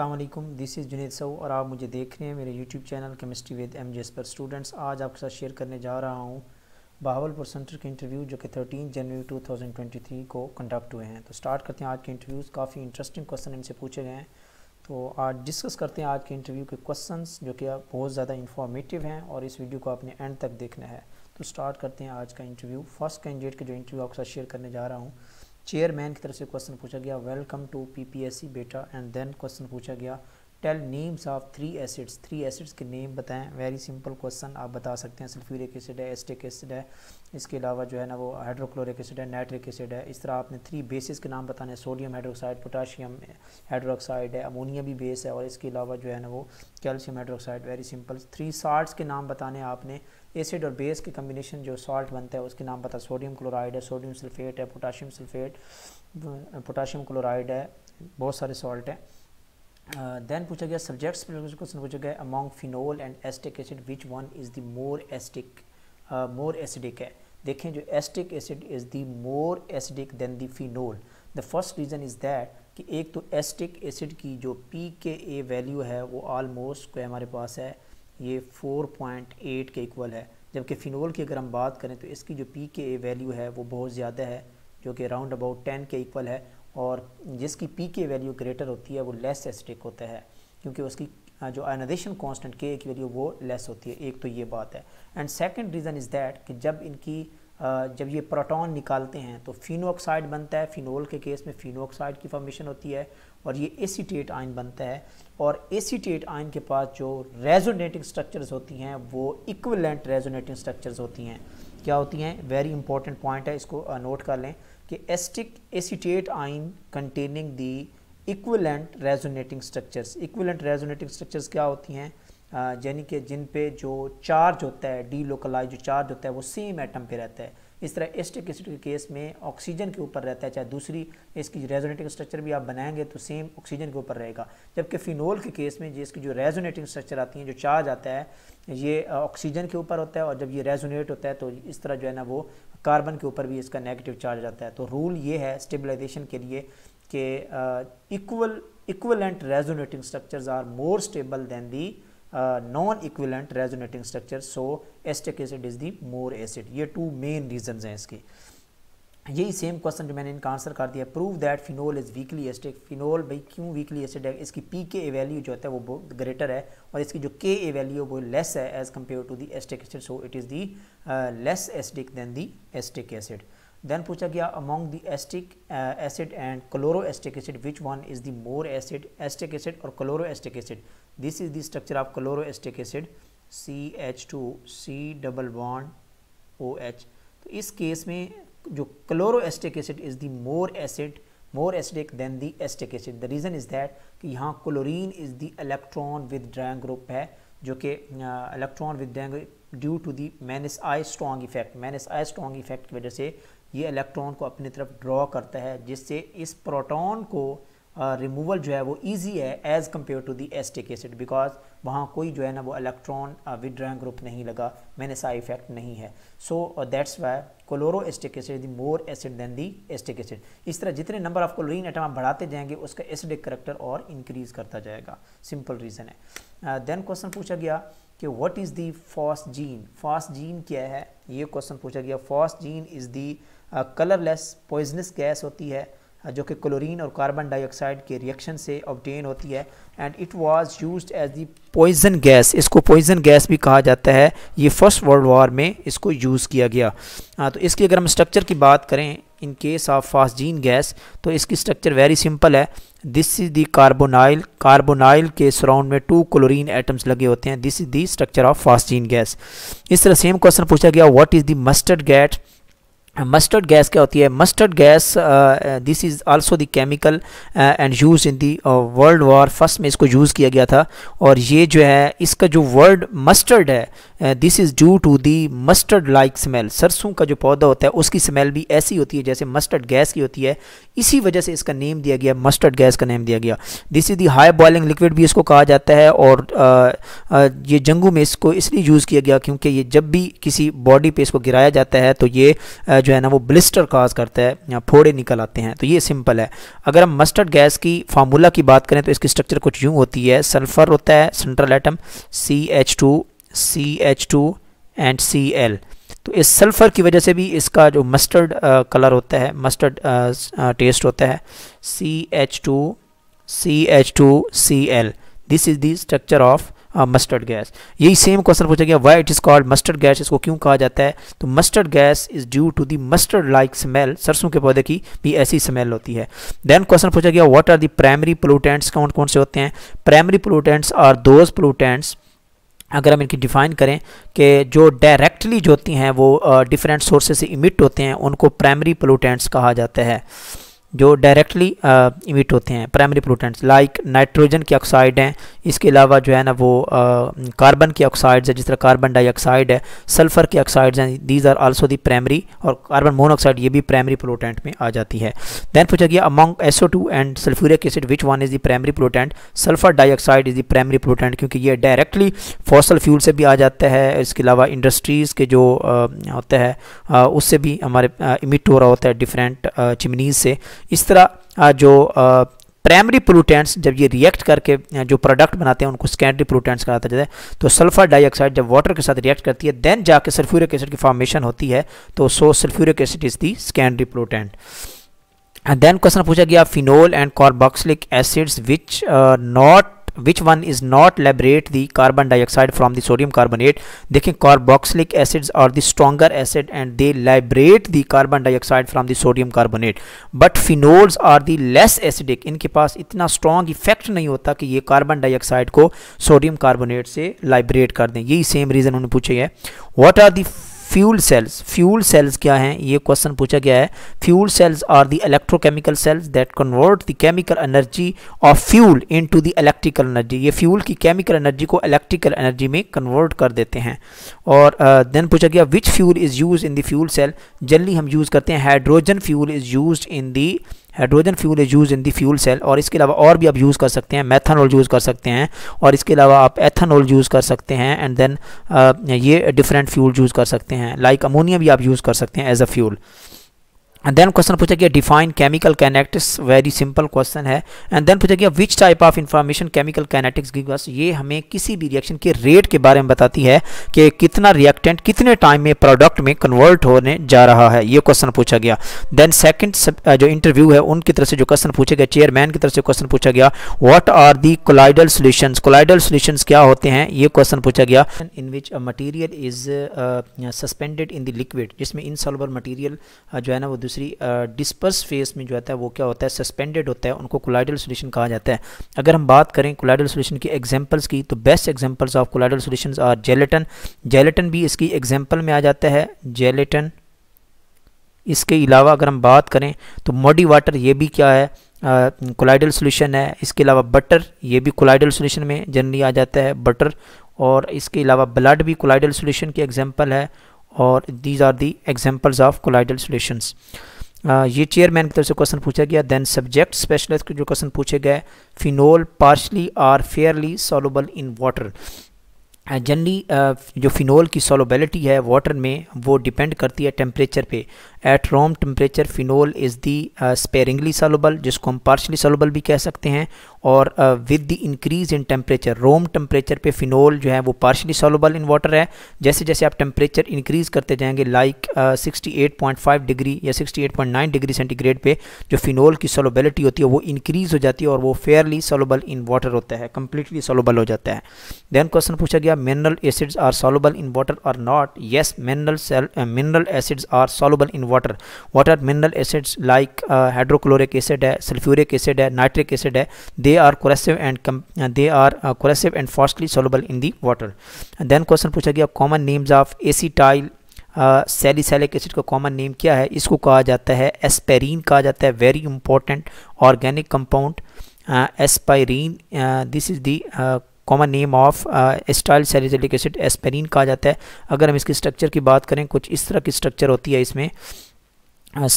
अल्लाम this is Junaid सऊ और आप मुझे देख रहे हैं मेरे YouTube channel chemistry with M पर स्टूडेंट्स आज आपके साथ शेयर करने जा रहा हूँ बहावलपुर सेंटर के इंटरव्यू जो कि 13 जनवरी 2023 को कंडक्ट हुए हैं तो स्टार्ट करते हैं आज के इंटरव्यूज़ काफ़ी इंटरेस्टिंग क्वेश्चन इनसे पूछे गए हैं तो आज डिस्कस करते हैं आज के इंटरव्यू के क्वेश्चन जो कि बहुत ज़्यादा इन्फॉर्मेटिव हैं और इस वीडियो को आपने एंड तक देखना है तो स्टार्ट करते हैं आज का इंटरव्यू फर्स्ट कैंडिडेट के जो इंटरव्यू आपके साथ शेयर करने जा रहा हूँ चेयरमैन की तरफ से क्वेश्चन पूछा गया वेलकम टू पीपीएससी बेटा एंड देन क्वेश्चन पूछा गया tell names of three acids three acids के नेम बताएं वेरी सिंपल क्वेश्चन आप बता सकते हैं सल्फ्यूरिक एसिड है एस्टिक एसिड है इसके अलावा जो है ना वो हाइड्रोक्लोरिक एसिड है नाइट्रिक एसिड है इस तरह आपने थ्री बेसिस के नाम बताने सोडियम हाइड्रोक्साइड पोटाशियम हाइड्रोक्साइड है अमोनिया भी बेस है और इसके अलावा जो है ना वो calcium hydroxide very simple three salt के नाम बताने आपने एसिड और बेस के कम्बिनेशन जो सॉल्ट बनता है उसके नाम बता सोडियम क्लोराइड है सोडियम सल्फेट है पोटाशियम सल्फेट पोटाशियम क्लोराइड है बहुत सारे सॉल्ट हैं देन uh, पूछा गया सब्जेक्ट्स क्वेश्चन पूछा गया among phenol and acetic acid which one is the more acetic more acidic है देखें जो acetic acid is the more acidic then the phenol the first reason is that कि एक तो एस्टिक एसिड की जो पी के ए वैल्यू है वो आलमोस्ट कोई हमारे पास है ये 4.8 के इक्वल है जबकि फ़िनोल की अगर हम बात करें तो इसकी जो पी के ए वैल्यू है वो बहुत ज़्यादा है जो कि राउंड अबाउट 10 के इक्वल है और जिसकी पी के वैल्यू ग्रेटर होती है वो लेस एसिडिक होता है क्योंकि उसकी हाँ, जो आयनाइजेशन कांस्टेंट के की वैल्यू वो लेस होती है एक तो ये बात है and second reason is that कि जब इनकी जब ये प्रोटॉन निकालते हैं तो फिनो ऑक्साइड बनता है फिनोल के केस में फिनो ऑक्साइड की फॉर्मेशन होती है और ये एसीटेट आयन बनता है और एसीटेट आयन के पास जो रेजोनेटिंग स्ट्रक्चर्स होती हैं वो इक्वलेंट रेजोनेटिंग स्ट्रक्चर्स होती हैं क्या होती हैं वेरी इंपॉर्टेंट पॉइंट है इसको नोट कर लें कि acetic acetate ion containing the equivalent resonating structures equivalent resonating structures क्या होती हैं यानी कि जिन पे जो चार्ज होता है डी लोकलाइज जो चार्ज होता है वो सेम एटम पे रहता है इस तरह एस्टिक एसिड के केस में ऑक्सीजन के ऊपर रहता है चाहे दूसरी इसकी रेजोनेटिंग स्ट्रक्चर भी आप बनाएंगे तो सेम ऑक्सीजन के ऊपर रहेगा जबकि फिनोल के केस में जिसकी जो रेजोनेटिंग स्ट्रक्चर आती है जो चार्ज आता है ये ऑक्सीजन के ऊपर होता है और जब ये रेजोनेट होता है तो इस तरह जो है ना वो कार्बन के ऊपर भी इसका नेगेटिव चार्ज आता है तो रूल ये है स्टेबलाइजेशन के लिए कि equal equivalent resonating structure are more stable than the non equivalent resonating structure so acetic acid is the more acid ये टू मेन रीजन हैं इसके यही सेम क्वेश्चन जो मैंने इनका आंसर कर दिया prove that phenol is weakly acidic phenol भाई क्यों वीकली एसिड है इसकी पी के ए वैल्यू जो होता है वो ग्रेटर है और इसकी जो के ए वैल्यू वो लेस है as compare to the acetic acid so it is the less acidic than the acetic acid then पूछा गया among the acetic acid and chloro acetic acid which one is the more acid acetic acid और chloro acetic acid this is the structure of chloro acetic acid C H two C double one O H तो इस case में जो chloro acetic acid is the more acid more acidic then the acetic acid the reason is that कि यहाँ chlorine the electron withdrawing group है जो कि electron uh, drawing due to the minus I strong effect minus I strong effect की वजह से ये electron को अपनी तरफ ड्रॉ करता है जिससे इस प्रोटॉन को रिमूवल जो है वो ईजी है as compare to the acetic acid because वहाँ कोई जो है ना वो इलेक्ट्रॉन विड्राइंग ग्रुप नहीं लगा मैंने साइड इफेक्ट नहीं है so that's why chloro acetic acid the more acid then the acetic acid इस तरह जितने नंबर ऑफ क्लोरीन आइटम आप बढ़ाते जाएंगे उसका एसिडिक करेक्टर और इंक्रीज करता जाएगा सिंपल रीज़न है देन uh, क्वेश्चन पूछा गया कि what is the phosgene phosgene क्या है ये क्वेश्चन पूछा गया phosgene is the colourless poisonous gas होती है जो कि क्लोरीन और कार्बन डाइऑक्साइड के रिएक्शन से ऑबटेन होती है and it was used as the poison gas इसको पॉइजन गैस भी कहा जाता है ये फर्स्ट वर्ल्ड वॉर में इसको यूज़ किया गया आ, तो इसकी अगर हम स्ट्रक्चर की बात करें in case of phosgene gas तो इसकी स्ट्रक्चर वेरी सिंपल है this is the carbonyl carbonyl के सराउंड में टू क्लोरीन एटम्स लगे होते हैं this is the structure of phosgene gas इस तरह सेम क्वेश्चन पूछा गया what is the mustard gas mustard gas क्या होती है mustard gas this is also the chemical and use in the world war first में इसको यूज़ किया गया था और ये जो है इसका जो वर्ड मस्टर्ड है this is due to the mustard like smell सरसों का जो पौधा होता है उसकी स्मेल भी ऐसी होती है जैसे मस्टर्ड गैस की होती है इसी वजह से इसका नेम दिया गया मस्टर्ड गैस का नेम दिया गया this is the high boiling liquid भी इसको कहा जाता है और आ, uh, आ, uh, ये जंगू में इसको इसलिए यूज़ किया गया क्योंकि ये जब भी किसी बॉडी पे इसको गिराया जाता है तो ये uh, जो है ना वो ब्लिस्टर काज करता है या फोड़े निकल आते हैं तो ये सिंपल है अगर हम मस्टर्ड गैस की फार्मूला की बात करें तो इसकी स्ट्रक्चर कुछ यूँ होती है सल्फ़र होता है central atom C H two C H two and C L तो इस सल्फ़र की वजह से भी इसका जो मस्टर्ड कलर uh, होता है मस्टर्ड टेस्ट uh, uh, होता है C H two C H two C L this is the structure of mustard gas यही सेम क्वेश्चन पूछा गया why it is called mustard gas इसको क्यों कहा जाता है तो mustard gas is due to the mustard like smell सरसों के पौधे की भी ऐसी स्मेल होती है देन क्वेश्चन पूछा गया what are the primary pollutants कौन कौन से होते हैं primary pollutants are those pollutants अगर हम इनकी डिफ़ाइन करें कि जो डायरेक्टली जो होती हैं वो डिफरेंट सोर्सेज से इमिट होते हैं उनको प्राइमरी पोलूटेंट्स कहा जाता है जो डायरेक्टली इमिट uh, होते हैं प्राइमरी पोलूटेंट्स लाइक नाइट्रोजन की ऑक्साइड हैं इसके अलावा जो है ना वो कार्बन uh, की ऑक्साइड्स हैं जिस तरह कार्बन डाइऑक्साइड है सल्फर की ऑक्साइड्स हैं these are also the primary और कार्बन मोनोऑक्साइड ये भी प्राइमरी पोलूटेंट में आ जाती है दैन पूछा गया among two and sulphuric acid which one is the primary pollutant sulphur dioxide is the primary pollutant क्योंकि ये डायरेक्टली फॉसल फ्यूल से भी आ जाता है इसके अलावा इंडस्ट्रीज़ के जो uh, होता है उससे भी हमारे इमिट हो रहा होता है डिफरेंट चिमनीज़ से इस तरह जो प्राइमरी प्लूटेंट्स जब ये रिएक्ट करके जो प्रोडक्ट बनाते हैं उनको सेकेंडरी प्लूटेंट्स कहा जाता है तो सल्फर डाइऑक्साइड जब वाटर के साथ रिएक्ट करती है देन जाके सल्फ्यूरिक एसिड की फॉर्मेशन होती है तो so sulphuric acid is the secondary and then question पूछा गया phenol and carboxylic acids which not which one is not liberate the carbon dioxide from the sodium carbonate देखें carboxylic acids are the stronger acid and they liberate the carbon dioxide from the sodium carbonate but phenols are the less acidic इनके पास इतना strong effect नहीं होता कि ये carbon dioxide को sodium carbonate से लाइब्रेट कर दें यही सेम रीजन उन्होंने पूछे है what are the fuel cells fuel cells क्या हैं ये क्वेश्चन पूछा गया है fuel cells are the electrochemical cells that convert the chemical energy of fuel into the electrical energy ये फ्यूल की केमिकल एनर्जी को इलेक्ट्रिकल एनर्जी में कन्वर्ट कर देते हैं और देन uh, पूछा गया which fuel is use in the fuel cell generally हम यूज़ करते हैं hydrogen fuel is use in the hydrogen fuel is use in the fuel cell और इसके अलावा और भी आप यूज़ कर सकते हैं मैथानॉल यूज़ कर सकते हैं और इसके अलावा आप एथानॉल यूज़ कर सकते हैं एंड देन uh, ये डिफरेंट फ्यूल यूज़ कर सकते हैं लाइक अमोनिया भी आप यूज़ कर सकते हैं as a fuel then question पूछा गया define chemical kinetics very simple question है एंड देन पूछा गया which type of information chemical kinetics give us ये हमें किसी भी रिएक्शन के रेट के बारे में बताती है कि कितना रिएक्टेंट कितने टाइम में प्रोडक्ट में कन्वर्ट होने जा रहा है ये क्वेश्चन पूछा गया देन सेकेंड जो इंटरव्यू है उनकी तरफ से जो क्वेश्चन पूछे गए चेयरमैन की तरफ से क्वेश्चन पूछा गया what are the colloidal solution colloidal solution क्या होते हैं ये क्वेश्चन पूछा गया in which material is suspended in the liquid जिसमें इन सोलबल मटीरियल जो है ना वो दूसरे दूसरी डिस्पर्स फेस में जो होता है वो क्या होता है सस्पेंडेड होता है उनको कोलाइडल सोल्यूशन कहा जाता है अगर हम बात करें कोलाइडल सोल्यूशन की एग्जाम्पल्स की तो best examples of colloidal solution are gelatin gelatin भी इसकी एग्जाम्पल में आ जाता है जेलेटन इसके अलावा अगर हम बात करें तो मॉडी वाटर ये भी क्या है कोलाइडल सोल्यूशन है इसके अलावा बटर ये भी कोलाइडल सोल्यूशन में जनरली आ जाता है बटर और इसके अलावा ब्लड भी कोलाइडल सोल्यूशन की एग्जाम्पल है और these are the examples of colloidal solutions ये चेयरमैन की तरफ से क्वेश्चन पूछा गया देन सब्जेक्ट स्पेशलिस्ट जो क्वेश्चन पूछे गए phenol partially or fairly soluble in water generally जो फिनोल की सोलोबलिटी है वाटर में वो डिपेंड करती है टेम्परेचर पे at room temperature phenol is the sparingly soluble जिसको हम पार्शली सोलोबल भी कह सकते हैं और with the increase in temperature room temperature पे फिनोल जो है वो पार्शली सोलबल इन वाटर है जैसे जैसे आप टेम्परेचर इंक्रीज़ करते जाएंगे like sixty eight point five degree या sixty eight point nine degree centigrade पे जो फिनोल की सोलबिलिटी होती है वो इंक्रीज़ हो जाती है और वो फेयरली सोलबल इन वाटर होता है कम्प्लीटली सोलबल हो जाता है देन क्वेश्चन पूछा गया mineral acids are soluble in water or not yes mineral mineral acids are soluble in water water mineral acids like hydrochloric acid है सल्फ्यूरिक एसिड है nitric acid है they are corrosive and uh, they are uh, corrosive and fastly soluble in the then question पूछा गया common names of acetyl salicylic uh, acid का common name क्या है इसको कहा जाता है एस्पेरिन कहा जाता है very important organic compound aspirin this is the common name of acetyl salicylic acid aspirin कहा जाता है अगर हम इसकी स्ट्रक्चर की बात करें कुछ इस तरह की स्ट्रक्चर होती है इसमें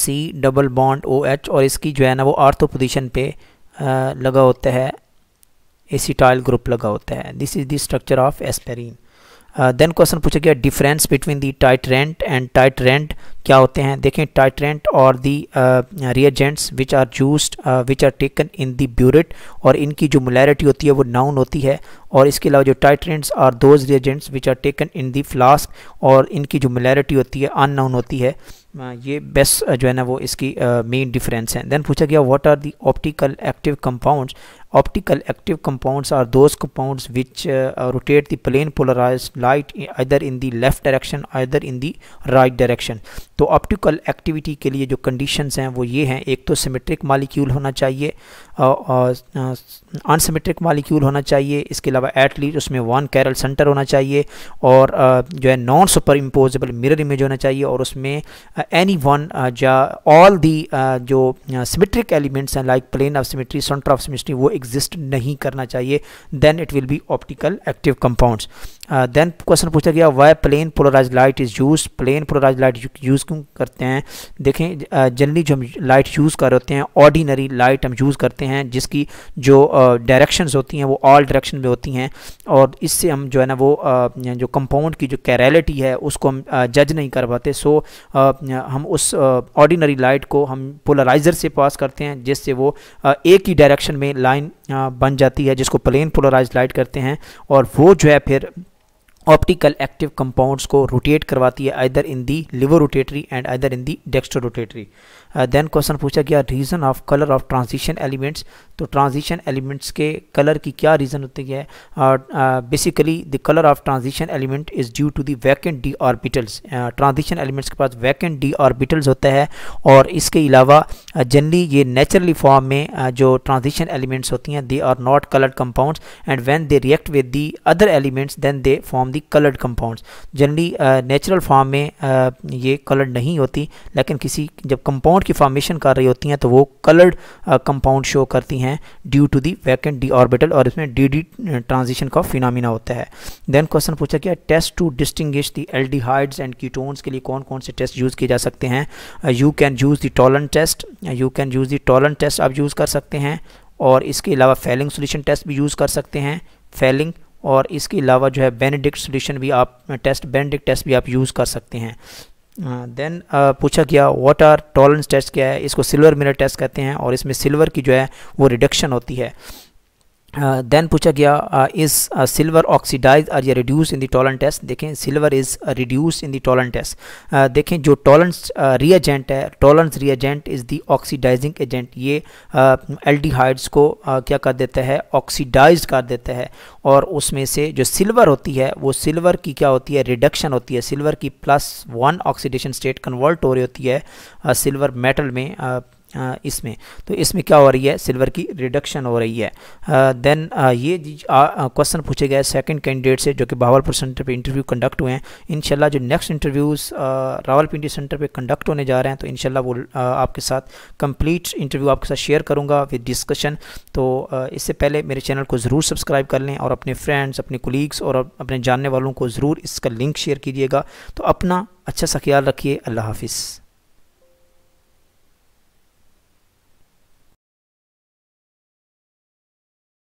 C double bond O H और इसकी जो है ना वो आर्थो पोजिशन पे लगा होता है एसीटाइल ग्रुप लगा होता है this is the structure of aspirin then question पूछा गया difference between the titrant and titrant क्या होते हैं देखें टाइट्रेंट और the reagents which are used which are taken in the burette और इनकी जो मलेरिटी होती है वो नाउन होती है और इसके अलावा जो titrants are those reagents which are taken in the flask और इनकी जो मलेरिटी होती है अन नाउन होती है ये बेस्ट जो है ना वो इसकी मेन डिफरेंस है देन पूछा गया what are the optical active compounds optical active compounds are those compounds which rotate the plane polarise light either in the left direction either in the right direction तो optical activity के लिए जो conditions हैं वो ये हैं एक तो सिमेट्रिक मालिक्यूल होना चाहिए अनसीमेट्रिक मालिक्यूल होना चाहिए इसके अलावा एटलीस्ट उसमें वन कैरल सेंटर होना चाहिए और जो है non superimposable mirror image होना चाहिए और उसमें एनी वन या ऑल दी जो सिमेट्रिक एलिमेंट्स हैं like plane of symmetry centre of symmetry वो एग्जिस्ट नहीं करना चाहिए then it will be optical active compounds then question पूछा गया why plane polarise light is use plane polarise light use क्यों करते हैं देखें जनरली जो हम लाइट यूज़ कर होते हैं ऑर्डिनरी लाइट हम यूज़ करते हैं हैं जिसकी जो डायरेक्शंस होती हैं वो ऑल डायरेक्शन में होती हैं और इससे हम जो है ना वो जो कंपाउंड की जो कैरेलिटी है उसको हम जज नहीं कर पाते सो हम उस ऑर्डिनरी लाइट को हम पोलराइज़र से पास करते हैं जिससे वो एक ही डायरेक्शन में लाइन बन जाती है जिसको प्लेन पोलराइज लाइट करते हैं और वो जो है फिर ऑप्टिकल एक्टिव कंपाउंड्स को रोटेट करवाती है either in the laevo rotatory and either in the dextro rotatory then question पूछा गया reason of colour of transition elements तो ट्रांजिशन एलिमेंट्स के कलर की क्या रीज़न होती है basically the colour of transition element is due to the vacant D orbitals transition elements के पास वैकेंट डी ऑर्बिटल्स होता है और इसके अलावा जनरली uh, ये नेचुरली फॉर्म में uh, जो ट्रांजिशन एलिमेंट्स होती हैं they are not coloured compound and when they react with the other elements then they form the the coloured compounds generally natural form में uh, ये coloured नहीं होती लेकिन किसी जब कंपाउंड की फॉर्मेशन कर रही होती हैं तो वो कलर्ड कंपाउंड शो करती हैं due to the vacant d orbital और इसमें डी डी ट्रांजिशन का फिनमिना होता है देन क्वेश्चन पूछा गया test to distinguish the aldehydes and ketones के लिए कौन कौन से टेस्ट यूज़ किए जा सकते हैं you can use the Tollen test you can use the Tollen test आप यूज़ कर सकते हैं और इसके अलावा फेलिंग सोल्यूशन टेस्ट भी यूज़ कर सकते हैं फेलिंग और इसके अलावा जो है बेनेडिक्ट सोल्यूशन भी आप टेस्ट बेनेडिक्ट टेस्ट भी आप यूज़ कर सकते हैं देन uh, uh, पूछा गया वाट आर टॉलरेंस टेस्ट क्या है इसको सिल्वर मिरर टेस्ट कहते हैं और इसमें सिल्वर की जो है वो रिडक्शन होती है देन uh, पूछा गया इस सिल्वर ऑक्सीडाइज आर या reduce in the Tollen test देखें silver is reduce in the Tollen test देखें जो टॉलेंस रिएजेंट uh, है Tollens reagent is the oxidising agent ये एल्डिहाइड्स uh, को uh, क्या कर देता है ऑक्सीडाइज कर देता है और उसमें से जो सिल्वर होती है वो सिल्वर की क्या होती है रिडक्शन होती है सिल्वर की plus one oxidation state convert हो रही होती है सिल्वर uh, मेटल में इसमें तो इसमें क्या हो रही है सिल्वर की रिडक्शन हो रही है देन ये क्वेश्चन पूछे गए सेकंड कैंडिडेट से जो कि बावलपुर सेंटर पे इंटरव्यू कंडक्ट हुए हैं इनशाला जो नेक्स्ट इंटरव्यूज़ रावलपिंडी सेंटर पे कंडक्ट होने जा रहे हैं तो इनशाला वो आ, आपके साथ कंप्लीट इंटरव्यू आपके साथ शेयर करूँगा विद डिस्कशन तो आ, इससे पहले मेरे चैनल को ज़रूर सब्सक्राइब कर लें और अपने फ्रेंड्स अपने कोलीग्स और अपने जानने वालों को ज़रूर इसका लिंक शेयर कीजिएगा तो अपना अच्छा सा ख्याल रखिए अल्लाह हाफिज़